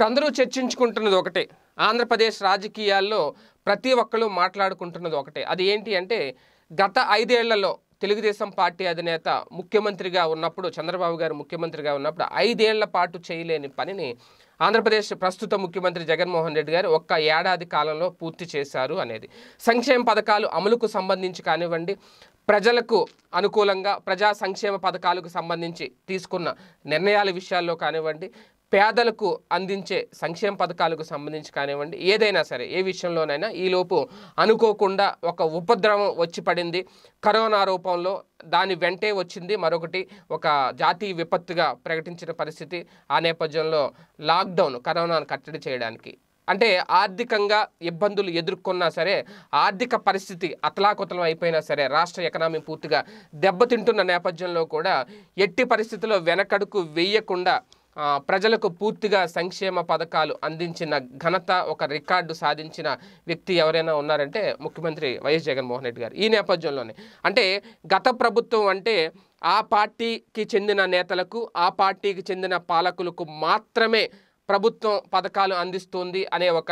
ఇప్పుడు అందరూ చర్చించుకుంటున్నది ఒకటే ఆంధ్రప్రదేశ్ రాజకీయాల్లో ప్రతి ఒక్కరు మాట్లాడుకుంటున్నది ఒకటే అది ఏంటి అంటే గత ఐదేళ్లలో తెలుగుదేశం పార్టీ అధినేత ముఖ్యమంత్రిగా ఉన్నప్పుడు చంద్రబాబు గారు ముఖ్యమంత్రిగా ఉన్నప్పుడు ఐదేళ్ల పాటు చేయలేని పనిని ఆంధ్రప్రదేశ్ ప్రస్తుత ముఖ్యమంత్రి జగన్మోహన్ రెడ్డి గారు ఒక్క ఏడాది కాలంలో పూర్తి చేశారు అనేది సంక్షేమ పథకాలు అమలుకు సంబంధించి కానివ్వండి ప్రజలకు అనుకూలంగా ప్రజా సంక్షేమ పథకాలకు సంబంధించి తీసుకున్న నిర్ణయాల విషయాల్లో కానివ్వండి పేదలకు అందించే సంక్షేమ పథకాలకు సంబంధించి కానివ్వండి ఏదైనా సరే ఏ విషయంలోనైనా ఈలోపు అనుకోకుండా ఒక ఉపద్రవం వచ్చి పడింది కరోనా రూపంలో దాని వెంటే వచ్చింది మరొకటి ఒక జాతీయ విపత్తుగా ప్రకటించిన పరిస్థితి ఆ నేపథ్యంలో లాక్డౌన్ కరోనాను కట్టడి చేయడానికి అంటే ఆర్థికంగా ఇబ్బందులు ఎదుర్కొన్నా సరే ఆర్థిక పరిస్థితి అతలాకుతలం అయిపోయినా సరే రాష్ట్ర ఎకనామీ పూర్తిగా దెబ్బతింటున్న నేపథ్యంలో కూడా ఎట్టి పరిస్థితిలో వెనకడుకు వేయకుండా ప్రజలకు పూర్తిగా సంక్షేమ పథకాలు అందించిన ఘనత ఒక రికార్డు సాధించిన వ్యక్తి ఎవరైనా ఉన్నారంటే ముఖ్యమంత్రి వైఎస్ జగన్మోహన్ రెడ్డి గారు ఈ నేపథ్యంలోనే అంటే గత ప్రభుత్వం అంటే ఆ పార్టీకి చెందిన నేతలకు ఆ పార్టీకి చెందిన పాలకులకు మాత్రమే ప్రభుత్వం పథకాలు అందిస్తుంది అనే ఒక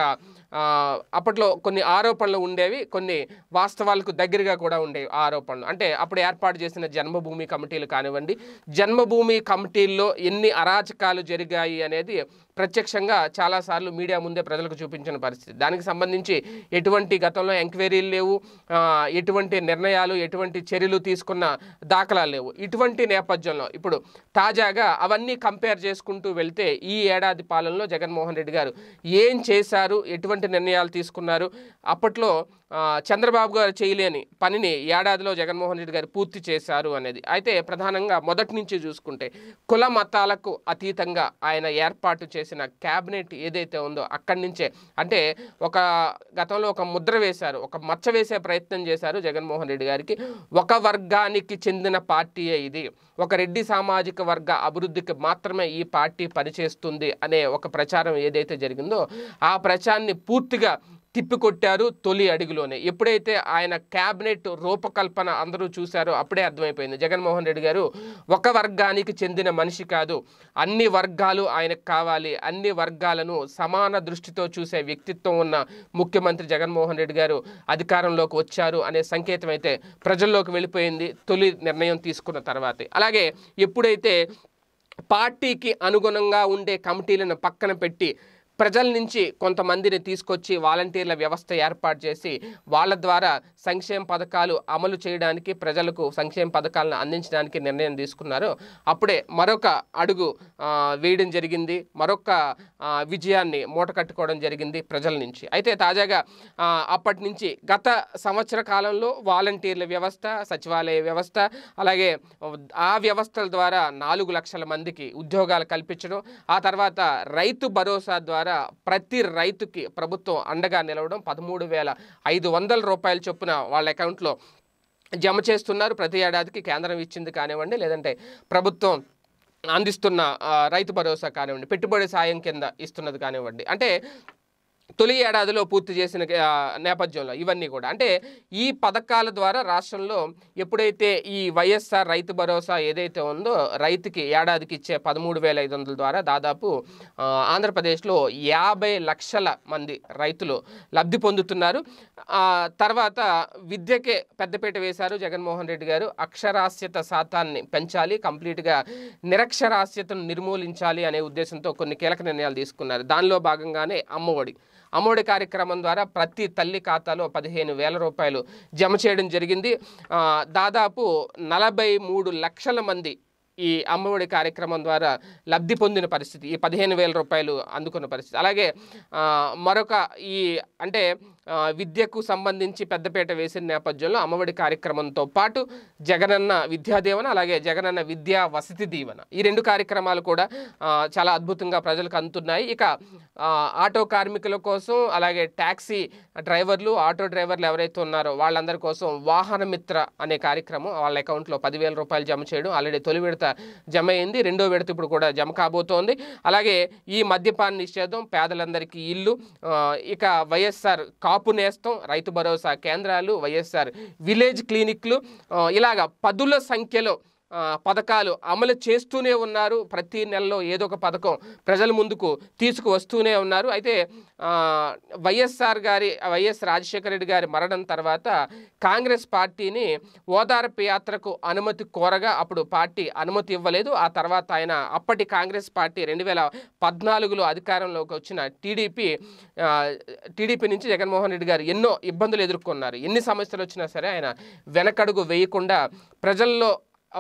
అప్పట్లో కొన్ని ఆరోపణలు ఉండేవి కొన్ని వాస్తవాలకు దగ్గరగా కూడా ఉండేవి ఆరోపణలు అంటే అప్పుడు ఏర్పాటు చేసిన జన్మభూమి కమిటీలు కానివ్వండి జన్మభూమి కమిటీల్లో ఎన్ని అరాచకాలు జరిగాయి అనేది ప్రత్యక్షంగా చాలాసార్లు మీడియా ముందే ప్రజలకు చూపించిన పరిస్థితి దానికి సంబంధించి ఎటువంటి గతంలో ఎంక్వైరీలు లేవు ఎటువంటి నిర్ణయాలు ఎటువంటి చర్యలు తీసుకున్న దాఖలాలు లేవు ఇటువంటి నేపథ్యంలో ఇప్పుడు తాజాగా అవన్నీ కంపేర్ చేసుకుంటూ వెళ్తే ఈ ఏడాది పాలనలో జగన్మోహన్ రెడ్డి గారు ఏం చేశారు ఎటువంటి ఎటువంటి నిర్ణయాలు తీసుకున్నారు అప్పట్లో చంద్రబాబు గారు చేయలేని పనిని ఏడాదిలో జగన్మోహన్ రెడ్డి గారు పూర్తి చేశారు అనేది అయితే ప్రధానంగా మొదటి నుంచి చూసుకుంటే కుల మతాలకు అతీతంగా ఆయన ఏర్పాటు చేసిన క్యాబినెట్ ఏదైతే ఉందో అక్కడి నుంచే అంటే ఒక గతంలో ఒక ముద్ర వేశారు ఒక మచ్చ వేసే ప్రయత్నం చేశారు జగన్మోహన్ రెడ్డి గారికి ఒక వర్గానికి చెందిన పార్టీయే ఇది ఒక రెడ్డి సామాజిక వర్గ అభివృద్ధికి మాత్రమే ఈ పార్టీ పనిచేస్తుంది అనే ఒక ప్రచారం ఏదైతే జరిగిందో ఆ ప్రచారాన్ని పూర్తిగా తిప్పికొట్టారు తొలి అడుగులోనే ఎప్పుడైతే ఆయన క్యాబినెట్ రూపకల్పన అందరూ చూశారో అప్పుడే అర్థమైపోయింది జగన్మోహన్ రెడ్డి గారు ఒక వర్గానికి చెందిన మనిషి కాదు అన్ని వర్గాలు ఆయనకు కావాలి అన్ని వర్గాలను సమాన దృష్టితో చూసే వ్యక్తిత్వం ఉన్న ముఖ్యమంత్రి జగన్మోహన్ రెడ్డి గారు అధికారంలోకి వచ్చారు అనే సంకేతం అయితే ప్రజల్లోకి వెళ్ళిపోయింది తొలి నిర్ణయం తీసుకున్న తర్వాతే అలాగే ఎప్పుడైతే పార్టీకి అనుగుణంగా ఉండే కమిటీలను పక్కన పెట్టి ప్రజల నుంచి కొంతమందిని తీసుకొచ్చి వాలంటీర్ల వ్యవస్థ ఏర్పాటు చేసి వాళ్ళ ద్వారా సంక్షేమ పథకాలు అమలు చేయడానికి ప్రజలకు సంక్షేమ పథకాలను అందించడానికి నిర్ణయం తీసుకున్నారు అప్పుడే మరొక అడుగు వేయడం జరిగింది మరొక విజయాన్ని మూట కట్టుకోవడం జరిగింది ప్రజల నుంచి అయితే తాజాగా అప్పటి నుంచి గత సంవత్సర కాలంలో వాలంటీర్ల వ్యవస్థ సచివాలయ వ్యవస్థ అలాగే ఆ వ్యవస్థల ద్వారా నాలుగు లక్షల మందికి ఉద్యోగాలు కల్పించడం ఆ తర్వాత రైతు భరోసా ద్వారా ద్వారా ప్రతి రైతుకి ప్రభుత్వం అండగా నిలవడం పదమూడు వేల ఐదు వందల రూపాయల చొప్పున వాళ్ళ అకౌంట్లో జమ చేస్తున్నారు ప్రతి ఏడాదికి కేంద్రం ఇచ్చింది కానివ్వండి లేదంటే ప్రభుత్వం అందిస్తున్న రైతు భరోసా కానివ్వండి పెట్టుబడి సాయం కింద ఇస్తున్నది కానివ్వండి అంటే తొలి ఏడాదిలో పూర్తి చేసిన నేపథ్యంలో ఇవన్నీ కూడా అంటే ఈ పథకాల ద్వారా రాష్ట్రంలో ఎప్పుడైతే ఈ వైఎస్ఆర్ రైతు భరోసా ఏదైతే ఉందో రైతుకి ఏడాదికి ఇచ్చే పదమూడు వేల ఐదు వందల ద్వారా దాదాపు ఆంధ్రప్రదేశ్లో యాభై లక్షల మంది రైతులు లబ్ధి పొందుతున్నారు తర్వాత విద్యకే పెద్దపీట వేశారు జగన్మోహన్ రెడ్డి గారు అక్షరాస్యత శాతాన్ని పెంచాలి కంప్లీట్గా నిరక్షరాస్యతను నిర్మూలించాలి అనే ఉద్దేశంతో కొన్ని కీలక నిర్ణయాలు తీసుకున్నారు దానిలో భాగంగానే అమ్మఒడి అమ్మఒడి కార్యక్రమం ద్వారా ప్రతి తల్లి ఖాతాలో పదిహేను వేల రూపాయలు జమ చేయడం జరిగింది దాదాపు నలభై మూడు లక్షల మంది ఈ అమ్మఒడి కార్యక్రమం ద్వారా లబ్ధి పొందిన పరిస్థితి ఈ పదిహేను వేల రూపాయలు అందుకున్న పరిస్థితి అలాగే మరొక ఈ అంటే విద్యకు సంబంధించి పెద్దపేట వేసిన నేపథ్యంలో అమ్మఒడి కార్యక్రమంతో పాటు జగనన్న విద్యా దీవెన అలాగే జగనన్న విద్యా వసతి దీవెన ఈ రెండు కార్యక్రమాలు కూడా చాలా అద్భుతంగా ప్రజలకు అందుతున్నాయి ఇక ఆటో కార్మికుల కోసం అలాగే ట్యాక్సీ డ్రైవర్లు ఆటో డ్రైవర్లు ఎవరైతే ఉన్నారో వాళ్ళందరి కోసం వాహన మిత్ర అనే కార్యక్రమం వాళ్ళ అకౌంట్లో పదివేల రూపాయలు జమ చేయడం ఆల్రెడీ తొలి విడత జమ అయింది రెండో విడత ఇప్పుడు కూడా జమ కాబోతోంది అలాగే ఈ మద్యపాన నిషేధం పేదలందరికీ ఇల్లు ఇక వైఎస్ఆర్ కా కాపు నేస్తం రైతు భరోసా కేంద్రాలు వైఎస్ఆర్ విలేజ్ క్లినిక్లు ఇలాగ పదుల సంఖ్యలో పథకాలు అమలు చేస్తూనే ఉన్నారు ప్రతి నెలలో ఏదో ఒక పథకం ప్రజల ముందుకు తీసుకువస్తూనే ఉన్నారు అయితే వైఎస్ఆర్ గారి వైఎస్ రాజశేఖర రెడ్డి గారి మరణం తర్వాత కాంగ్రెస్ పార్టీని ఓదార్పు యాత్రకు అనుమతి కోరగా అప్పుడు పార్టీ అనుమతి ఇవ్వలేదు ఆ తర్వాత ఆయన అప్పటి కాంగ్రెస్ పార్టీ రెండు వేల పద్నాలుగులో అధికారంలోకి వచ్చిన టీడీపీ టీడీపీ నుంచి జగన్మోహన్ రెడ్డి గారు ఎన్నో ఇబ్బందులు ఎదుర్కొన్నారు ఎన్ని సమస్యలు వచ్చినా సరే ఆయన వెనకడుగు వేయకుండా ప్రజల్లో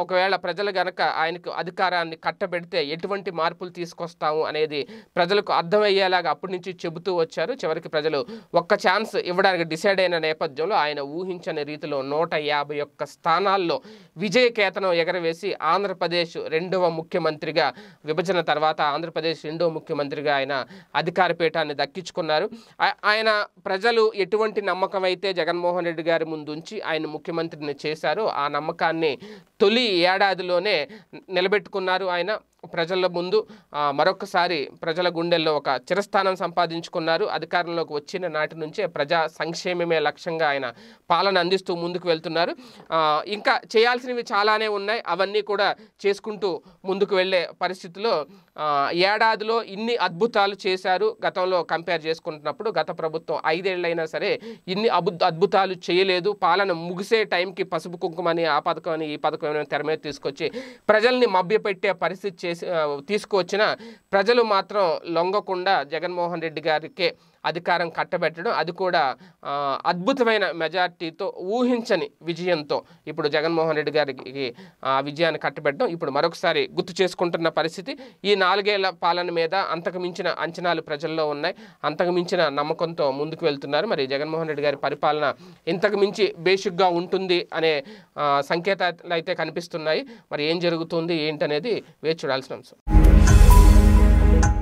ఒకవేళ ప్రజలు గనక ఆయనకు అధికారాన్ని కట్టబెడితే ఎటువంటి మార్పులు తీసుకొస్తాము అనేది ప్రజలకు అర్థమయ్యేలాగా అప్పటి నుంచి చెబుతూ వచ్చారు చివరికి ప్రజలు ఒక్క ఛాన్స్ ఇవ్వడానికి డిసైడ్ అయిన నేపథ్యంలో ఆయన ఊహించని రీతిలో నూట యాభై ఒక్క స్థానాల్లో విజయకేతనం ఎగరవేసి ఆంధ్రప్రదేశ్ రెండవ ముఖ్యమంత్రిగా విభజన తర్వాత ఆంధ్రప్రదేశ్ రెండవ ముఖ్యమంత్రిగా ఆయన అధికార పీఠాన్ని దక్కించుకున్నారు ఆయన ప్రజలు ఎటువంటి నమ్మకం అయితే జగన్మోహన్ రెడ్డి గారి ముందుంచి ఆయన ముఖ్యమంత్రిని చేశారో ఆ నమ్మకాన్ని తొలి తొలి ఏడాదిలోనే నిలబెట్టుకున్నారు ఆయన ప్రజల ముందు మరొకసారి ప్రజల గుండెల్లో ఒక చిరస్థానం సంపాదించుకున్నారు అధికారంలోకి వచ్చిన నాటి నుంచే ప్రజా సంక్షేమమే లక్ష్యంగా ఆయన పాలన అందిస్తూ ముందుకు వెళ్తున్నారు ఇంకా చేయాల్సినవి చాలానే ఉన్నాయి అవన్నీ కూడా చేసుకుంటూ ముందుకు వెళ్ళే పరిస్థితిలో ఏడాదిలో ఇన్ని అద్భుతాలు చేశారు గతంలో కంపేర్ చేసుకుంటున్నప్పుడు గత ప్రభుత్వం ఐదేళ్ళైనా సరే ఇన్ని అద్భుతాలు చేయలేదు పాలన ముగిసే టైంకి పసుపు కుంకుమని ఆ పథకం అని ఈ పథకం తెర మీద తీసుకొచ్చి ప్రజల్ని మభ్యపెట్టే పరిస్థితి చేసి తీసుకువచ్చిన ప్రజలు మాత్రం లొంగకుండా జగన్మోహన్ రెడ్డి గారికే అధికారం కట్టబెట్టడం అది కూడా అద్భుతమైన మెజార్టీతో ఊహించని విజయంతో ఇప్పుడు జగన్మోహన్ రెడ్డి గారికి ఆ విజయాన్ని కట్టబెట్టడం ఇప్పుడు మరొకసారి గుర్తు చేసుకుంటున్న పరిస్థితి ఈ నాలుగేళ్ల పాలన మీద అంతకు మించిన అంచనాలు ప్రజల్లో ఉన్నాయి అంతకు మించిన నమ్మకంతో ముందుకు వెళ్తున్నారు మరి జగన్మోహన్ రెడ్డి గారి పరిపాలన ఇంతకు మించి బేసిక్గా ఉంటుంది అనే సంకేతాలు అయితే కనిపిస్తున్నాయి మరి ఏం జరుగుతుంది ఏంటనేది వేచి చూడాల్సిన అంశం